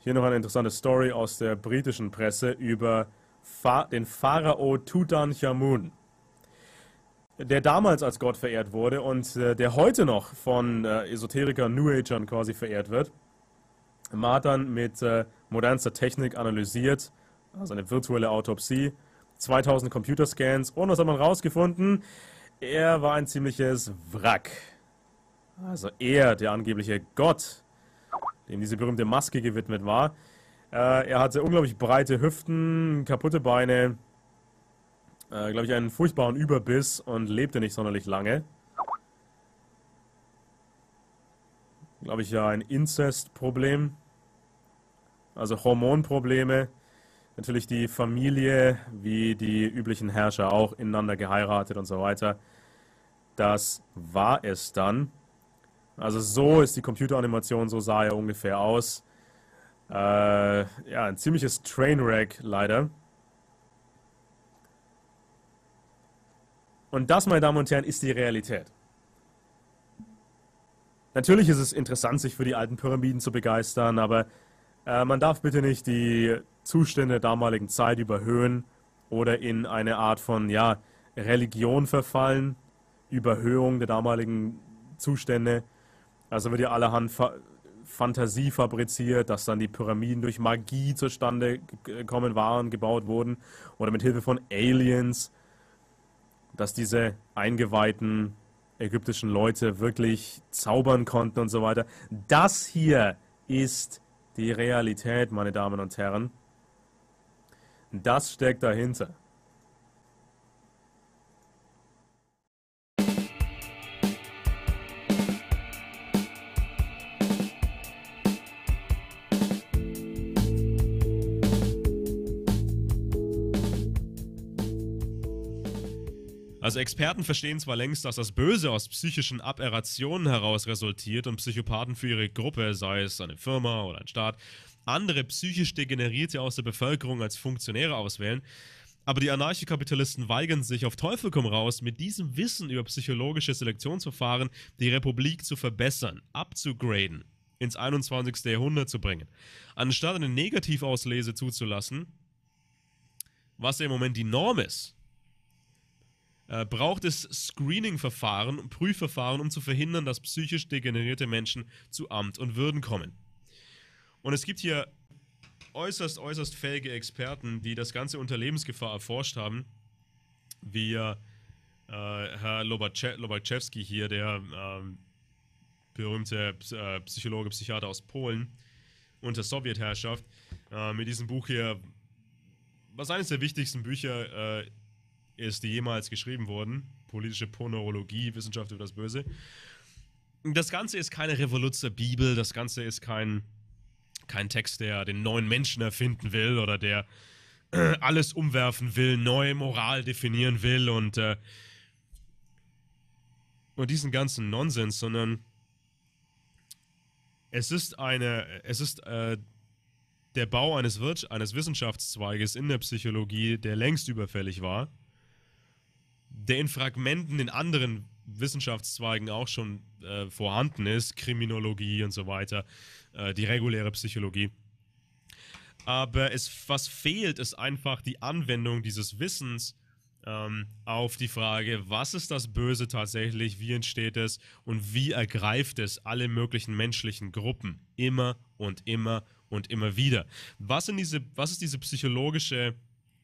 Hier noch eine interessante Story aus der britischen Presse über den Pharao Tutanchamun, der damals als Gott verehrt wurde und äh, der heute noch von äh, Esoterikern, New Agern quasi verehrt wird. Man hat dann mit äh, modernster Technik analysiert, also eine virtuelle Autopsie, 2000 Computerscans und was hat man rausgefunden? Er war ein ziemliches Wrack. Also er, der angebliche Gott, dem diese berühmte Maske gewidmet war. Äh, er hatte unglaublich breite Hüften, kaputte Beine, äh, glaube ich, einen furchtbaren Überbiss und lebte nicht sonderlich lange. Glaube ich, ja, ein Inzestproblem. Also Hormonprobleme. Natürlich die Familie, wie die üblichen Herrscher auch, ineinander geheiratet und so weiter. Das war es dann. Also so ist die Computeranimation, so sah er ungefähr aus. Äh, ja, ein ziemliches Trainwreck leider. Und das, meine Damen und Herren, ist die Realität. Natürlich ist es interessant, sich für die alten Pyramiden zu begeistern, aber äh, man darf bitte nicht die Zustände der damaligen Zeit überhöhen oder in eine Art von ja, Religion verfallen, Überhöhung der damaligen Zustände. Also wird ja allerhand Fa Fantasie fabriziert, dass dann die Pyramiden durch Magie zustande gekommen waren, gebaut wurden oder mit Hilfe von Aliens, dass diese eingeweihten ägyptischen Leute wirklich zaubern konnten und so weiter. Das hier ist die Realität, meine Damen und Herren. Das steckt dahinter. Also Experten verstehen zwar längst, dass das Böse aus psychischen Aberrationen heraus resultiert und Psychopathen für ihre Gruppe, sei es eine Firma oder ein Staat, andere psychisch Degenerierte aus der Bevölkerung als Funktionäre auswählen. Aber die Anarchokapitalisten weigern sich auf Teufel komm raus, mit diesem Wissen über psychologische Selektionsverfahren die Republik zu verbessern, abzugraden, ins 21. Jahrhundert zu bringen. Anstatt eine Negativauslese zuzulassen, was ja im Moment die Norm ist, äh, braucht es Screening-Verfahren und Prüfverfahren, um zu verhindern, dass psychisch degenerierte Menschen zu Amt und Würden kommen. Und es gibt hier äußerst, äußerst fähige Experten, die das Ganze unter Lebensgefahr erforscht haben, wie äh, Herr Lobatsche Lobachewski hier, der ähm, berühmte äh, Psychologe, Psychiater aus Polen unter Sowjetherrschaft, äh, mit diesem Buch hier, was eines der wichtigsten Bücher äh, ist, die jemals geschrieben wurden. Politische Poneurologie, Wissenschaft über das Böse. Das Ganze ist keine Revoluzzer-Bibel, das Ganze ist kein, kein Text, der den neuen Menschen erfinden will oder der äh, alles umwerfen will, neue Moral definieren will und, äh, und diesen ganzen Nonsens, sondern es ist eine, es ist äh, der Bau eines, Wir eines Wissenschaftszweiges in der Psychologie, der längst überfällig war der in Fragmenten in anderen Wissenschaftszweigen auch schon äh, vorhanden ist, Kriminologie und so weiter, äh, die reguläre Psychologie. Aber es, was fehlt, ist einfach die Anwendung dieses Wissens ähm, auf die Frage, was ist das Böse tatsächlich, wie entsteht es und wie ergreift es alle möglichen menschlichen Gruppen immer und immer und immer wieder. Was, in diese, was ist diese psychologische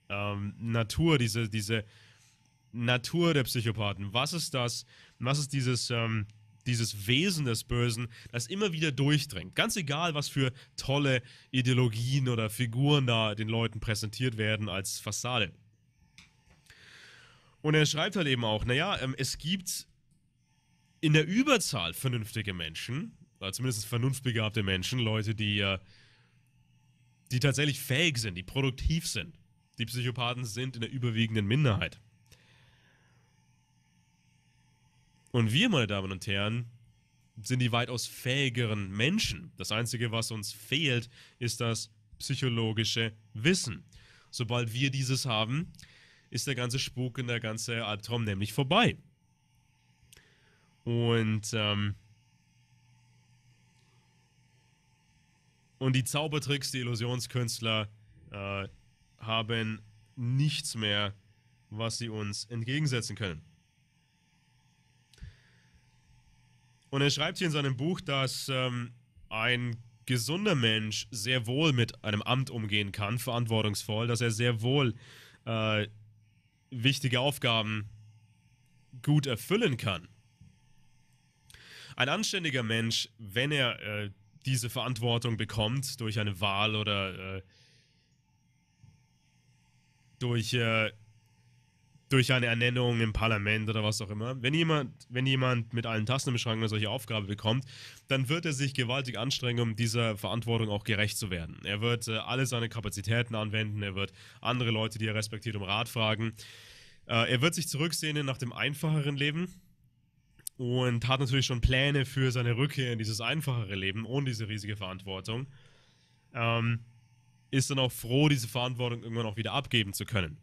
ähm, Natur, diese, diese Natur der Psychopathen. Was ist das? Was ist dieses, ähm, dieses Wesen des Bösen, das immer wieder durchdringt? Ganz egal, was für tolle Ideologien oder Figuren da den Leuten präsentiert werden als Fassade. Und er schreibt halt eben auch, naja, ähm, es gibt in der Überzahl vernünftige Menschen, oder äh, zumindest vernunftbegabte Menschen, Leute, die, äh, die tatsächlich fähig sind, die produktiv sind. Die Psychopathen sind in der überwiegenden Minderheit. Und wir, meine Damen und Herren, sind die weitaus fähigeren Menschen. Das Einzige, was uns fehlt, ist das psychologische Wissen. Sobald wir dieses haben, ist der ganze Spuk und der ganze Albtraum nämlich vorbei. Und, ähm, und die Zaubertricks, die Illusionskünstler äh, haben nichts mehr, was sie uns entgegensetzen können. Und er schreibt hier in seinem Buch, dass ähm, ein gesunder Mensch sehr wohl mit einem Amt umgehen kann, verantwortungsvoll, dass er sehr wohl äh, wichtige Aufgaben gut erfüllen kann. Ein anständiger Mensch, wenn er äh, diese Verantwortung bekommt durch eine Wahl oder äh, durch äh, durch eine Ernennung im Parlament oder was auch immer. Wenn jemand, wenn jemand mit allen Tassen im Schrank eine solche Aufgabe bekommt, dann wird er sich gewaltig anstrengen, um dieser Verantwortung auch gerecht zu werden. Er wird äh, alle seine Kapazitäten anwenden, er wird andere Leute, die er respektiert, um Rat fragen. Äh, er wird sich zurücksehnen nach dem einfacheren Leben und hat natürlich schon Pläne für seine Rückkehr in dieses einfachere Leben ohne diese riesige Verantwortung. Ähm, ist dann auch froh, diese Verantwortung irgendwann auch wieder abgeben zu können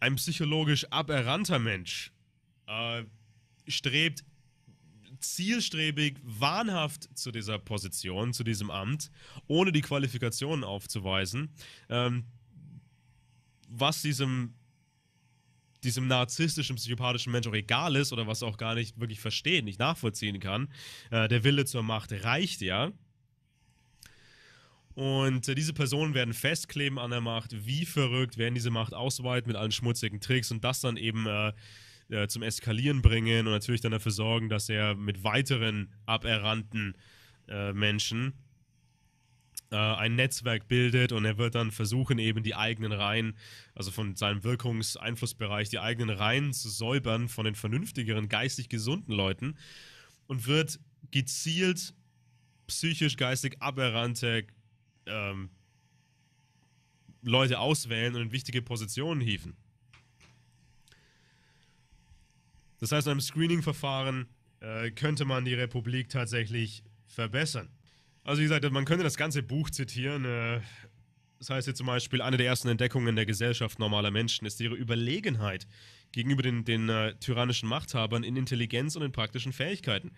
ein psychologisch aberrannter Mensch äh, strebt zielstrebig, wahnhaft zu dieser Position, zu diesem Amt, ohne die Qualifikationen aufzuweisen, ähm, was diesem, diesem narzisstischen, psychopathischen Mensch auch egal ist oder was er auch gar nicht wirklich verstehen, nicht nachvollziehen kann. Äh, der Wille zur Macht reicht ja. Und äh, diese Personen werden festkleben an der Macht, wie verrückt, werden diese Macht ausweiten mit allen schmutzigen Tricks und das dann eben äh, äh, zum Eskalieren bringen und natürlich dann dafür sorgen, dass er mit weiteren aberrannten äh, Menschen äh, ein Netzwerk bildet und er wird dann versuchen, eben die eigenen Reihen, also von seinem Wirkungseinflussbereich, die eigenen Reihen zu säubern von den vernünftigeren, geistig gesunden Leuten und wird gezielt psychisch, geistig aberrannte ähm, Leute auswählen und in wichtige Positionen hieven. Das heißt, in einem Screening-Verfahren äh, könnte man die Republik tatsächlich verbessern. Also wie gesagt, man könnte das ganze Buch zitieren. Äh, das heißt hier zum Beispiel, eine der ersten Entdeckungen der Gesellschaft normaler Menschen ist ihre Überlegenheit gegenüber den, den äh, tyrannischen Machthabern in Intelligenz und in praktischen Fähigkeiten.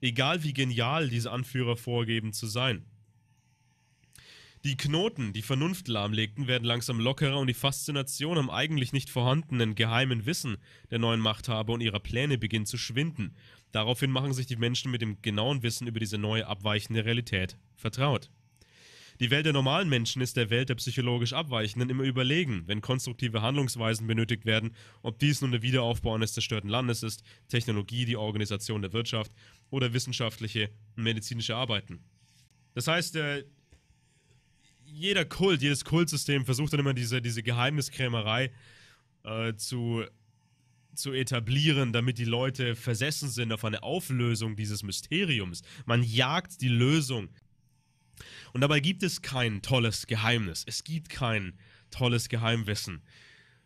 Egal wie genial diese Anführer vorgeben zu sein. Die Knoten, die Vernunft lahmlegten, werden langsam lockerer und die Faszination am eigentlich nicht vorhandenen geheimen Wissen der neuen Machthaber und ihrer Pläne beginnt zu schwinden. Daraufhin machen sich die Menschen mit dem genauen Wissen über diese neue abweichende Realität vertraut. Die Welt der normalen Menschen ist der Welt der psychologisch Abweichenden immer überlegen, wenn konstruktive Handlungsweisen benötigt werden, ob dies nun der Wiederaufbau eines zerstörten Landes ist, Technologie, die Organisation der Wirtschaft oder wissenschaftliche und medizinische Arbeiten. Das heißt, äh, jeder Kult, jedes Kultsystem versucht dann immer diese, diese Geheimniskrämerei äh, zu, zu etablieren, damit die Leute versessen sind auf eine Auflösung dieses Mysteriums. Man jagt die Lösung. Und dabei gibt es kein tolles Geheimnis. Es gibt kein tolles Geheimwissen.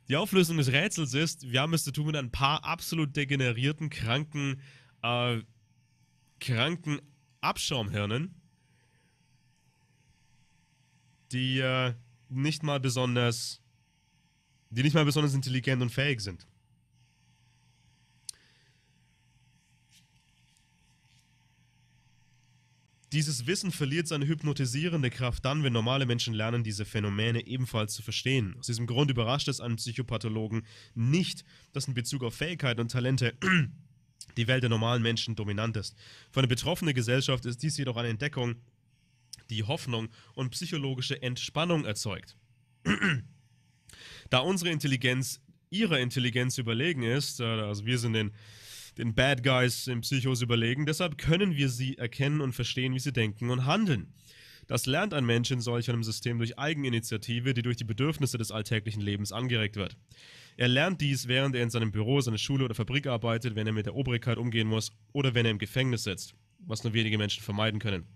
Die Auflösung des Rätsels ist, wir haben es zu tun mit ein paar absolut degenerierten, kranken, äh, kranken Abschaumhirnen, die äh, nicht mal besonders, die nicht mal besonders intelligent und fähig sind. Dieses Wissen verliert seine hypnotisierende Kraft dann, wenn normale Menschen lernen, diese Phänomene ebenfalls zu verstehen. Aus diesem Grund überrascht es einen Psychopathologen nicht, dass in Bezug auf Fähigkeiten und Talente die Welt der normalen Menschen dominant ist. Für eine betroffene Gesellschaft ist dies jedoch eine Entdeckung, die Hoffnung und psychologische Entspannung erzeugt. da unsere Intelligenz ihrer Intelligenz überlegen ist, äh, also wir sind den, den Bad Guys im Psychos überlegen, deshalb können wir sie erkennen und verstehen, wie sie denken und handeln. Das lernt ein Mensch in solch einem System durch Eigeninitiative, die durch die Bedürfnisse des alltäglichen Lebens angeregt wird. Er lernt dies, während er in seinem Büro, seiner Schule oder Fabrik arbeitet, wenn er mit der Obrigkeit umgehen muss oder wenn er im Gefängnis sitzt, was nur wenige Menschen vermeiden können.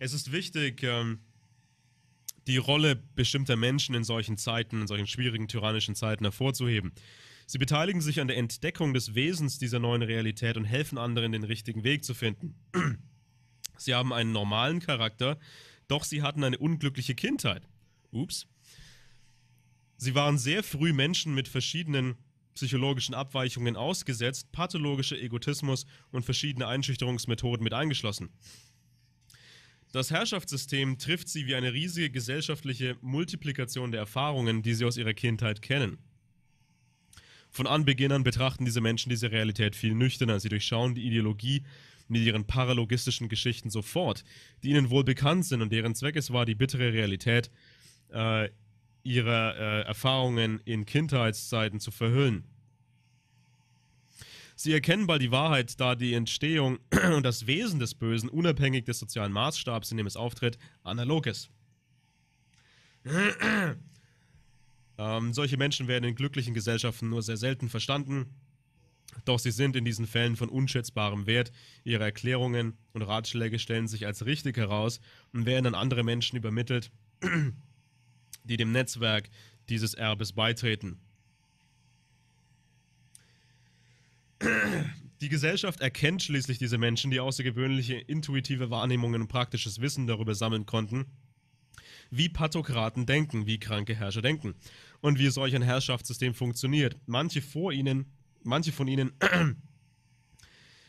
es ist wichtig, ähm, die Rolle bestimmter Menschen in solchen Zeiten, in solchen schwierigen, tyrannischen Zeiten hervorzuheben. Sie beteiligen sich an der Entdeckung des Wesens dieser neuen Realität und helfen anderen, den richtigen Weg zu finden. Sie haben einen normalen Charakter, doch sie hatten eine unglückliche Kindheit. Ups. Sie waren sehr früh Menschen mit verschiedenen psychologischen Abweichungen ausgesetzt, pathologischer Egotismus und verschiedene Einschüchterungsmethoden mit eingeschlossen. Das Herrschaftssystem trifft sie wie eine riesige gesellschaftliche Multiplikation der Erfahrungen, die sie aus ihrer Kindheit kennen. Von Anbeginn an betrachten diese Menschen diese Realität viel nüchterner. Sie durchschauen die Ideologie mit ihren paralogistischen Geschichten sofort, die ihnen wohl bekannt sind und deren Zweck es war, die bittere Realität äh, ihrer äh, Erfahrungen in Kindheitszeiten zu verhüllen. Sie erkennen bald die Wahrheit, da die Entstehung und das Wesen des Bösen unabhängig des sozialen Maßstabs, in dem es auftritt, analog ist. Ähm, solche Menschen werden in glücklichen Gesellschaften nur sehr selten verstanden, doch sie sind in diesen Fällen von unschätzbarem Wert. Ihre Erklärungen und Ratschläge stellen sich als richtig heraus und werden an andere Menschen übermittelt, die dem Netzwerk dieses Erbes beitreten. Die Gesellschaft erkennt schließlich diese Menschen, die außergewöhnliche intuitive Wahrnehmungen und praktisches Wissen darüber sammeln konnten, wie Pathokraten denken, wie kranke Herrscher denken und wie solch ein Herrschaftssystem funktioniert. Manche vor ihnen, manche von ihnen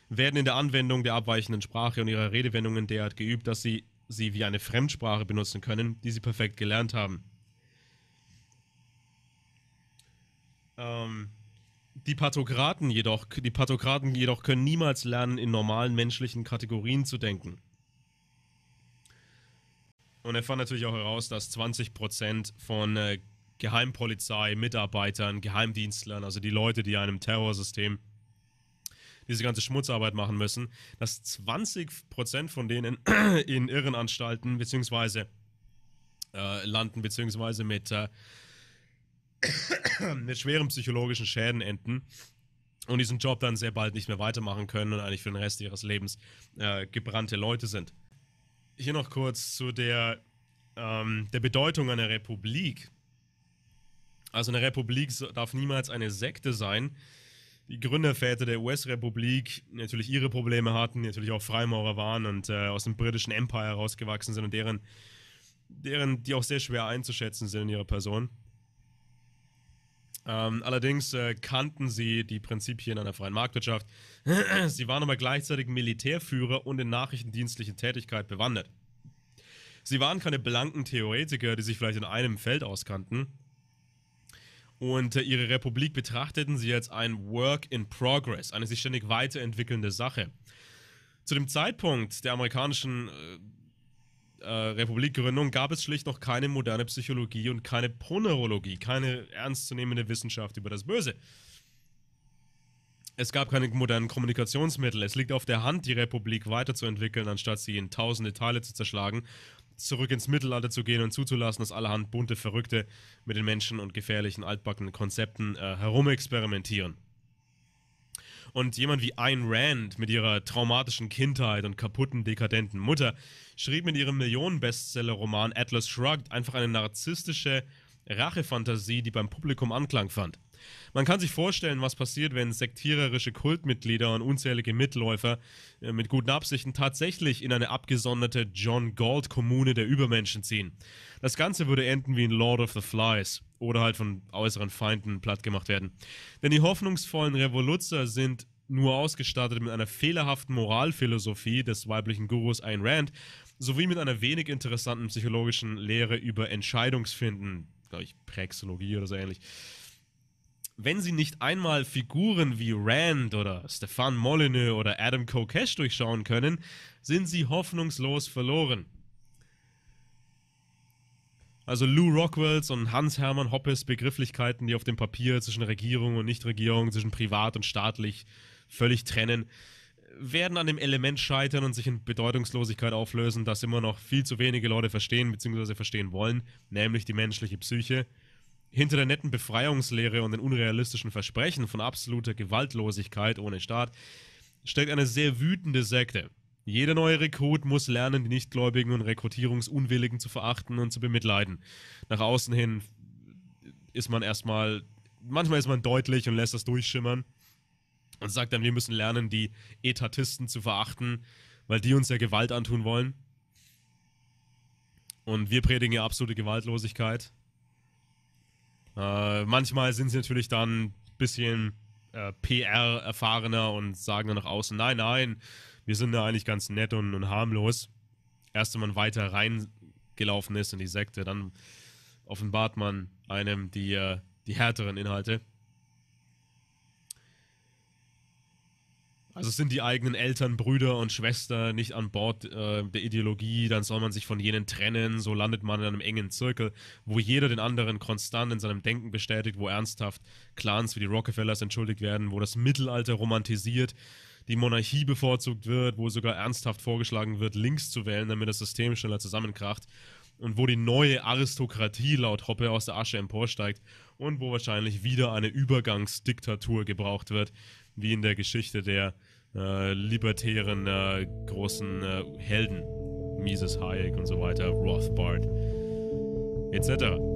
werden in der Anwendung der abweichenden Sprache und ihrer Redewendungen derart geübt, dass sie sie wie eine Fremdsprache benutzen können, die sie perfekt gelernt haben. Ähm die Pathokraten jedoch, die Pathokraten jedoch können niemals lernen, in normalen menschlichen Kategorien zu denken. Und er fand natürlich auch heraus, dass 20% von äh, Geheimpolizei, Mitarbeitern, Geheimdienstlern, also die Leute, die einem Terrorsystem diese ganze Schmutzarbeit machen müssen, dass 20% von denen in Irrenanstalten beziehungsweise äh, landen, beziehungsweise mit äh, mit schweren psychologischen Schäden enden und diesen Job dann sehr bald nicht mehr weitermachen können und eigentlich für den Rest ihres Lebens äh, gebrannte Leute sind. Hier noch kurz zu der, ähm, der Bedeutung einer Republik. Also eine Republik darf niemals eine Sekte sein. Die Gründerväter der US-Republik natürlich ihre Probleme hatten, natürlich auch Freimaurer waren und äh, aus dem britischen Empire rausgewachsen sind und deren, deren, die auch sehr schwer einzuschätzen sind in ihrer Person. Ähm, allerdings äh, kannten sie die Prinzipien einer freien Marktwirtschaft. sie waren aber gleichzeitig Militärführer und in nachrichtendienstlichen Tätigkeit bewandert. Sie waren keine blanken Theoretiker, die sich vielleicht in einem Feld auskannten. Und äh, ihre Republik betrachteten sie als ein Work in Progress, eine sich ständig weiterentwickelnde Sache. Zu dem Zeitpunkt der amerikanischen äh, äh, Republikgründung gab es schlicht noch keine moderne Psychologie und keine Poneurologie, keine ernstzunehmende Wissenschaft über das Böse. Es gab keine modernen Kommunikationsmittel. Es liegt auf der Hand, die Republik weiterzuentwickeln, anstatt sie in tausende Teile zu zerschlagen, zurück ins Mittelalter zu gehen und zuzulassen, dass allerhand bunte Verrückte mit den Menschen und gefährlichen altbackenen Konzepten äh, herumexperimentieren. Und jemand wie Ayn Rand mit ihrer traumatischen Kindheit und kaputten, dekadenten Mutter schrieb mit ihrem Millionen-Bestseller-Roman Atlas Shrugged einfach eine narzisstische Rachefantasie, die beim Publikum Anklang fand. Man kann sich vorstellen, was passiert, wenn sektiererische Kultmitglieder und unzählige Mitläufer äh, mit guten Absichten tatsächlich in eine abgesonderte John Gold-Kommune der Übermenschen ziehen. Das Ganze würde enden wie in Lord of the Flies oder halt von äußeren Feinden plattgemacht werden. Denn die hoffnungsvollen Revoluzzer sind nur ausgestattet mit einer fehlerhaften Moralphilosophie des weiblichen Gurus Ayn Rand sowie mit einer wenig interessanten psychologischen Lehre über Entscheidungsfinden, glaube ich, Praxologie oder so ähnlich wenn sie nicht einmal Figuren wie Rand oder Stefan Molyneux oder Adam Kokesh durchschauen können, sind sie hoffnungslos verloren. Also Lou Rockwells und Hans-Hermann Hoppes Begrifflichkeiten, die auf dem Papier zwischen Regierung und Nichtregierung, zwischen privat und staatlich völlig trennen, werden an dem Element scheitern und sich in Bedeutungslosigkeit auflösen, das immer noch viel zu wenige Leute verstehen bzw. verstehen wollen, nämlich die menschliche Psyche. Hinter der netten Befreiungslehre und den unrealistischen Versprechen von absoluter Gewaltlosigkeit ohne Staat steckt eine sehr wütende Sekte. Jeder neue Rekrut muss lernen, die Nichtgläubigen und Rekrutierungsunwilligen zu verachten und zu bemitleiden. Nach außen hin ist man erstmal, manchmal ist man deutlich und lässt das durchschimmern und sagt dann, wir müssen lernen, die Etatisten zu verachten, weil die uns ja Gewalt antun wollen. Und wir predigen ja absolute Gewaltlosigkeit äh, manchmal sind sie natürlich dann ein bisschen äh, PR-erfahrener und sagen dann nach außen, nein, nein, wir sind da eigentlich ganz nett und, und harmlos. Erst wenn man weiter reingelaufen ist in die Sekte, dann offenbart man einem die, äh, die härteren Inhalte. Also sind die eigenen Eltern, Brüder und Schwestern nicht an Bord äh, der Ideologie, dann soll man sich von jenen trennen, so landet man in einem engen Zirkel, wo jeder den anderen konstant in seinem Denken bestätigt, wo ernsthaft Clans wie die Rockefellers entschuldigt werden, wo das Mittelalter romantisiert, die Monarchie bevorzugt wird, wo sogar ernsthaft vorgeschlagen wird, links zu wählen, damit das System schneller zusammenkracht und wo die neue Aristokratie laut Hoppe aus der Asche emporsteigt und wo wahrscheinlich wieder eine Übergangsdiktatur gebraucht wird, wie in der Geschichte der äh, libertären äh, großen äh, Helden, Mises Hayek und so weiter, Rothbard etc.